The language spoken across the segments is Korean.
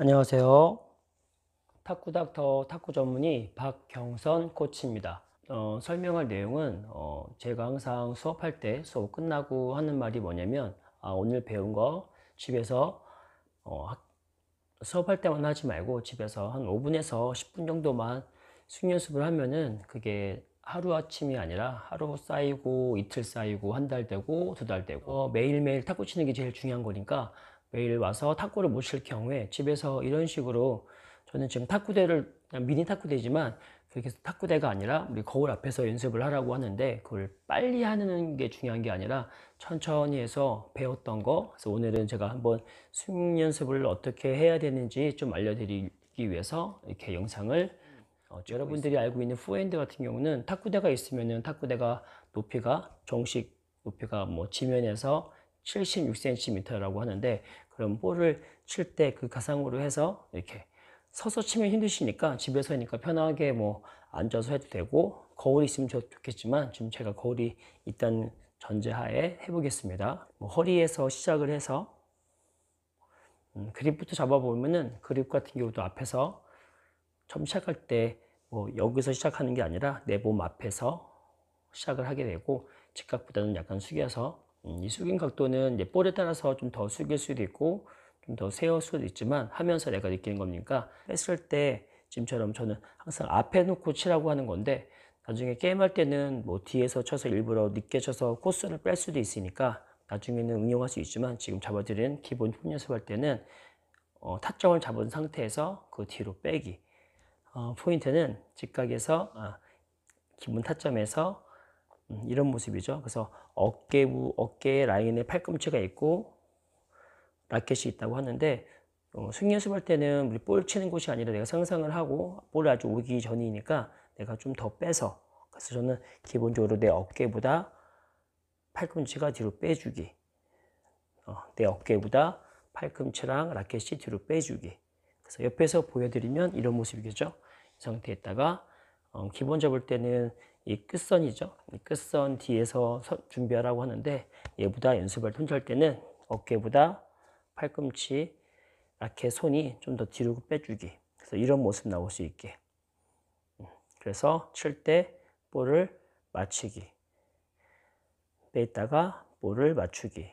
안녕하세요. 탁구 닥터 탁구 전문의 박경선 코치입니다. 어, 설명할 내용은 어, 제가 항상 수업할 때 수업 끝나고 하는 말이 뭐냐면 아, 오늘 배운 거 집에서 어, 수업할 때만 하지 말고 집에서 한 5분에서 10분 정도만 숙연습을 하면은 그게 하루아침이 아니라 하루 쌓이고 이틀 쌓이고 한 달 되고 두 달 되고 어, 매일매일 탁구 치는 게 제일 중요한 거니까 매일 와서 탁구를 모실 경우에 집에서 이런 식으로 저는 지금 탁구대를 그냥 미니 탁구대지만 그렇게 탁구대가 아니라 우리 거울 앞에서 연습을 하라고 하는데 그걸 빨리 하는 게 중요한 게 아니라 천천히 해서 배웠던 거 그래서 오늘은 제가 한번 수윙 연습을 어떻게 해야 되는지 좀 알려드리기 위해서 이렇게 영상을 어, 여러분들이 알고 있는 포핸드 같은 경우는 탁구대가 있으면은 탁구대가 높이가 정식 높이가 뭐 지면에서 76cm라고 하는데 그럼 볼을 칠 때 그 가상으로 해서 이렇게 서서 치면 힘드시니까 집에서니까 하 편하게 뭐 앉아서 해도 되고 거울이 있으면 좋겠지만 지금 제가 거울이 일단 전제하에 해보겠습니다. 뭐 허리에서 시작을 해서 음, 그립부터 잡아보면은 그립 같은 경우도 앞에서 처음 시작할 때 뭐 여기서 시작하는 게 아니라 내 몸 앞에서 시작을 하게 되고 직각보다는 약간 숙여서 음, 이 숙인 각도는 이제 볼에 따라서 좀 더 숙일 수도 있고 좀 더 세울 수도 있지만 하면서 내가 느끼는 겁니까? 했을때 지금처럼 저는 항상 앞에 놓고 치라고 하는 건데 나중에 게임할 때는 뭐 뒤에서 쳐서 일부러 늦게 쳐서 코스를 뺄 수도 있으니까 나중에는 응용할 수 있지만 지금 잡아드리는 기본 훅 연습할 때는 어, 타점을 잡은 상태에서 그 뒤로 빼기 어, 포인트는 직각에서 아, 기본 타점에서 음, 이런 모습이죠. 그래서 어깨 부 어깨 라인에 팔꿈치가 있고 라켓이 있다고 하는데 어, 승 연습할 때는 우리 볼 치는 곳이 아니라 내가 상상을 하고 볼을 아주 오기 전이니까 내가 좀 더 빼서 그래서 저는 기본적으로 내 어깨보다 팔꿈치가 뒤로 빼주기 어, 내 어깨보다 팔꿈치랑 라켓이 뒤로 빼주기 그래서 옆에서 보여드리면 이런 모습이겠죠. 이 상태에다가 어, 기본 잡을 때는 이 끝선이죠. 이 끝선 뒤에서 준비하라고 하는데 얘보다 연습을 톤절 때는 어깨보다 팔꿈치 이렇 손이 좀 더 뒤로 빼주기. 그래서 이런 모습 나올 수 있게. 음, 그래서 칠 때 볼을 맞추기. 빼있다가 볼을 맞추기.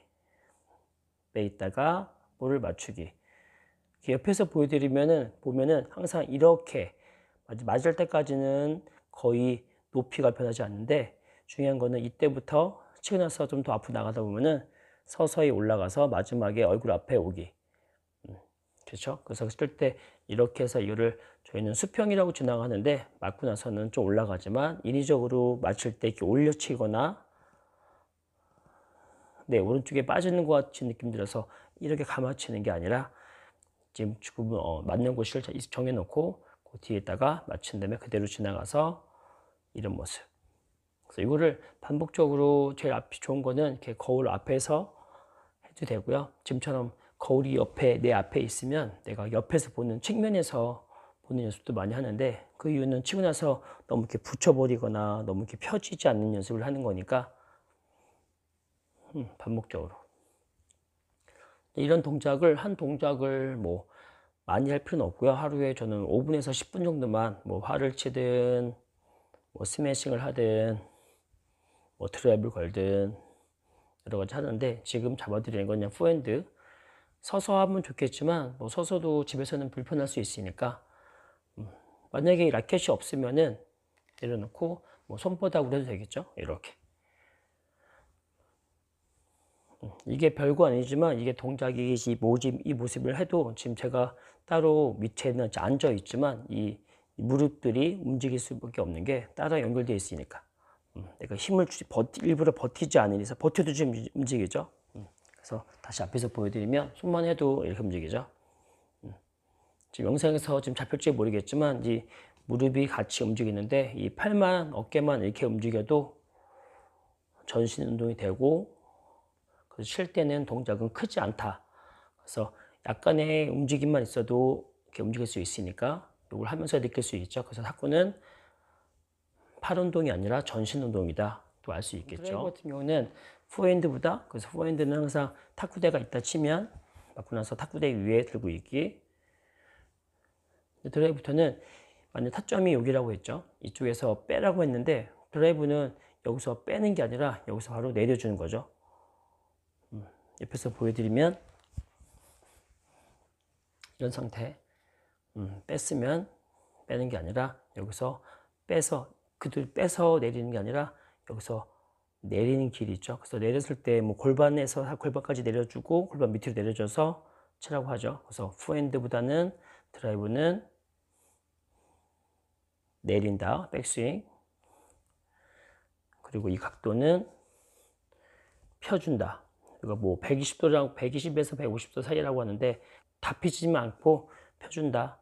빼있다가 볼을 맞추기. 옆에서 보여드리면은 보면은 항상 이렇게 맞을 때까지는 거의 높이가 변하지 않는데 중요한 거는 이때부터 치고 나서 좀 더 앞으로 나가다 보면은 서서히 올라가서 마지막에 얼굴 앞에 오기. 음, 그렇죠? 그래서 쓸 때 이렇게 해서 이거를 저희는 수평이라고 지나가는데 맞고 나서는 좀 올라가지만 인위적으로 맞출 때 이렇게 올려치거나 네, 오른쪽에 빠지는 것 같은 느낌 들어서 이렇게 감아치는 게 아니라 지금 지금 어, 맞는 곳을 정해놓고 그 뒤에다가 맞춘 다음에 그대로 지나가서 이런 모습. 그래서 이거를 반복적으로 제일 앞이 좋은 거는 이렇게 거울 앞에서 해도 되고요. 지금처럼 거울이 옆에 내 앞에 있으면 내가 옆에서 보는 측면에서 보는 연습도 많이 하는데 그 이유는 치고 나서 너무 이렇게 붙여버리거나 너무 이렇게 펴지지 않는 연습을 하는 거니까 음, 반복적으로 이런 동작을 한 동작을 뭐 많이 할 필요는 없고요. 하루에 저는 5분에서 10분 정도만 뭐 활을 치든 뭐 스매싱을 하든 뭐 트랩을 걸든 여러 가지 하는데 지금 잡아드리는 건 그냥 포핸드 서서 하면 좋겠지만 뭐 서서도 집에서는 불편할 수 있으니까 음, 만약에 라켓이 없으면은 내려놓고 뭐 손바닥으로 해도 되겠죠 이렇게 음, 이게 별거 아니지만 이게 동작이 이 모집 이 모습을 해도 지금 제가 따로 밑에는 앉아 있지만 이 무릎들이 움직일 수밖에 없는 게 따로 연결되어 있으니까 음, 내가 힘을 주지 버티, 일부러 버티지 않으면서 버텨도 지금 움직이죠 음, 그래서 다시 앞에서 보여드리면 손만 해도 이렇게 움직이죠 음, 지금 영상에서 지금 잡힐지 모르겠지만 이 무릎이 같이 움직이는데 이 팔만 어깨만 이렇게 움직여도 전신 운동이 되고 그래서 쉴 때는 동작은 크지 않다 그래서 약간의 움직임만 있어도 이렇게 움직일 수 있으니까 이걸 하면서 느낄 수 있죠. 그래서 탁구는 팔 운동이 아니라 전신 운동이다. 또 알수 음, 있겠죠. 드라이 같은 경우는 포핸드보다 그래서 포핸드는 항상 탁구대가 있다 치면 맞고 나서 탁구대 위에 들고 있기. 드라이브부터는 만약 타점이 여기라고 했죠. 이쪽에서 빼라고 했는데 드라이브는 여기서 빼는 게 아니라 여기서 바로 내려주는 거죠. 음, 옆에서 보여드리면 이런 상태. 음, 뺐으면 빼는 게 아니라 여기서 빼서 그들 빼서 내리는 게 아니라 여기서 내리는 길이 있죠. 그래서 내렸을 때 뭐 골반에서 골반까지 내려주고 골반 밑으로 내려줘서 치라고 하죠. 그래서 후핸드보다는 드라이브는 내린다. 백스윙. 그리고 이 각도는 펴준다. 이거 뭐 120도랑 120에서 150도 사이라고 하는데 다 펴지지 않고 펴준다.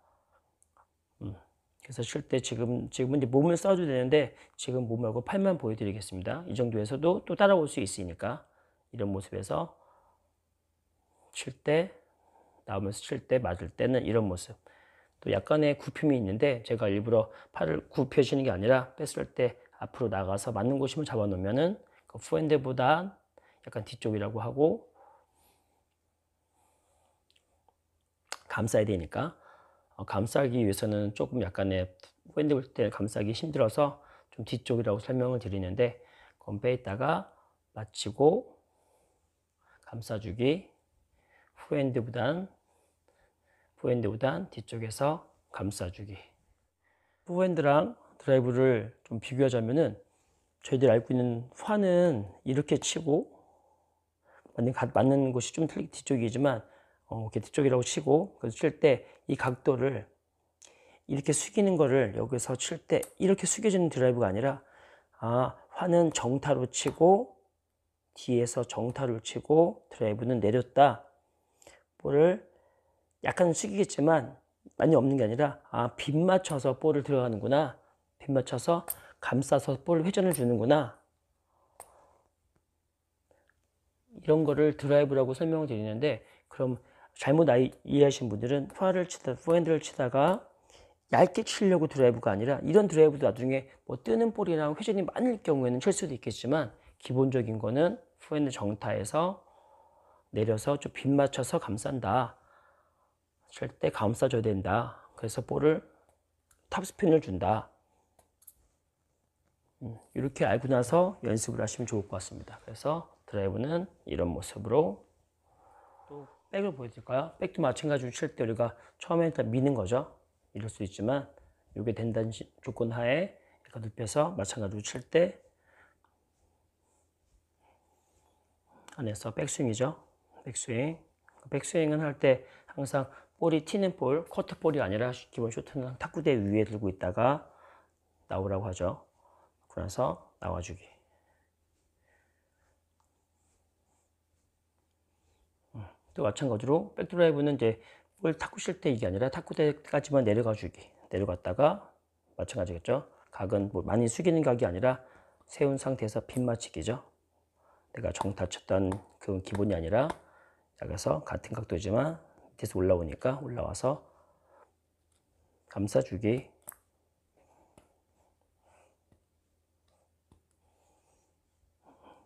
그래서 쉴때 지금 지금 이제 몸을 써줘야 되는데 지금 몸하고 팔만 보여드리겠습니다. 이 정도에서도 또 따라올 수 있으니까 이런 모습에서 칠 때 나오면서 칠 때 맞을 때는 이런 모습. 또 약간의 굽힘이 있는데 제가 일부러 팔을 굽혀지는게 아니라 뺐을 때 앞으로 나가서 맞는 곳이면 잡아놓으면은 그후핸드보다 약간 뒤쪽이라고 하고 감싸야 되니까 어, 감싸기 위해서는 조금 약간의 핸드볼 때 감싸기 힘들어서 좀 뒤쪽이라고 설명을 드리는데 그건 빼있다가 마치고 감싸주기 후핸드 보단 후핸드 부단 뒤쪽에서 감싸주기 후핸드랑 드라이브를 좀 비교하자면은 저희들이 알고 있는 화는 이렇게 치고 맞는, 맞는 곳이 좀 틀리, 뒤쪽이지만 어, 이렇게 뒤쪽이라고 치고 그래서 칠때 이 각도를 이렇게 숙이는 거를 여기서 칠 때 이렇게 숙여지는 드라이브가 아니라 아 화는 정타로 치고 뒤에서 정타를 치고 드라이브는 내렸다 볼을 약간 숙이겠지만 많이 없는 게 아니라 아빗 맞춰서 볼을 들어가는구나 빗 맞춰서 감싸서 볼 회전을 주는구나 이런 거를 드라이브라고 설명을 드리는데 그럼 잘못 아이, 이해하신 분들은 파를 치다, 포핸드를 치다가 얇게 치려고 드라이브가 아니라 이런 드라이브도 나중에 뭐 뜨는 볼이나 회전이 많을 경우에는 칠 수도 있겠지만 기본적인 거는 포핸드 정타에서 내려서 좀빗 맞춰서 감싼다. 절대 감싸줘야 된다. 그래서 볼을 탑스핀을 준다. 음, 이렇게 알고 나서 연습을 하시면 좋을 것 같습니다. 그래서 드라이브는 이런 모습으로 백을 보여드릴까요? 백도 마찬가지로 칠 때 우리가 처음에 일단 미는 거죠. 이럴 수 있지만 이게 된다는 조건 하에 이렇게 눕혀서 마찬가지로 칠 때 안에서 백스윙이죠. 백스윙. 그 백스윙은 할 때 항상 볼이 튀는 볼, 쿼터 볼이 아니라 기본 쇼트는 탁구대 위에 들고 있다가 나오라고 하죠. 그래서 나와주기. 또 마찬가지로 백드라이브는 이제 볼 탁구 칠때 이게 아니라 탁구대까지만 내려가 주기. 내려갔다가 마찬가지겠죠. 각은 뭐 많이 숙이는 각이 아니라 세운 상태에서 핀 맞히기죠. 내가 정타 쳤던 그 기본이 아니라 약에서 같은 각도지만 밑에서 올라오니까 올라와서 감싸주기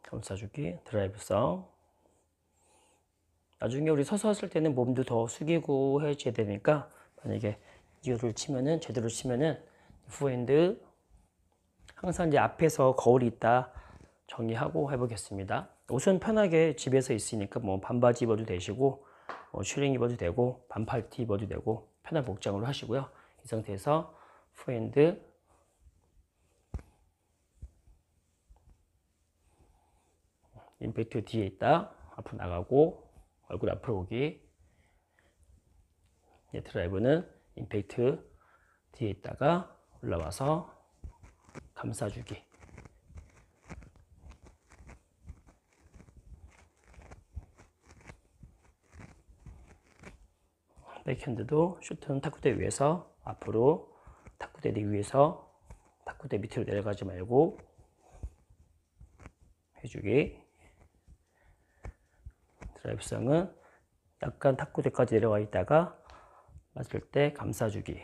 감싸주기 드라이브 성 나중에 우리 서서 했을 때는 몸도 더 숙이고 해줘야 되니까 만약에 이유를 치면은 제대로 치면은 후핸드 항상 이제 앞에서 거울이 있다 정리하고 해보겠습니다. 옷은 편하게 집에서 있으니까 뭐 반바지 입어도 되시고 뭐 슈링 입어도 되고 반팔티 입어도 되고 편한 복장으로 하시고요. 이 상태에서 후핸드 임팩트 뒤에 있다 앞으로 나가고 얼굴 앞으로 오기 네, 드라이브는 임팩트 뒤에 있다가 올라와서 감싸주기 백핸드도 슈트는 탁구대 위에서 앞으로 탁구대 위에서 탁구대 밑으로 내려가지 말고 해주기 자, 옆상은 약간 탁구대까지 내려와 있다가 맞을 때 감싸주기.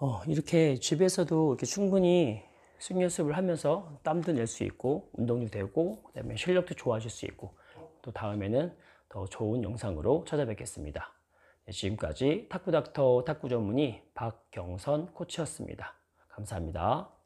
어, 이렇게 집에서도 이렇게 충분히 승 연습을 하면서 땀도 낼 수 있고 운동도 되고 그다음에 실력도 좋아질 수 있고 또 다음에는 더 좋은 영상으로 찾아뵙겠습니다. 네, 지금까지 탁구닥터 탁구 전문의 박경선 코치였습니다. 감사합니다.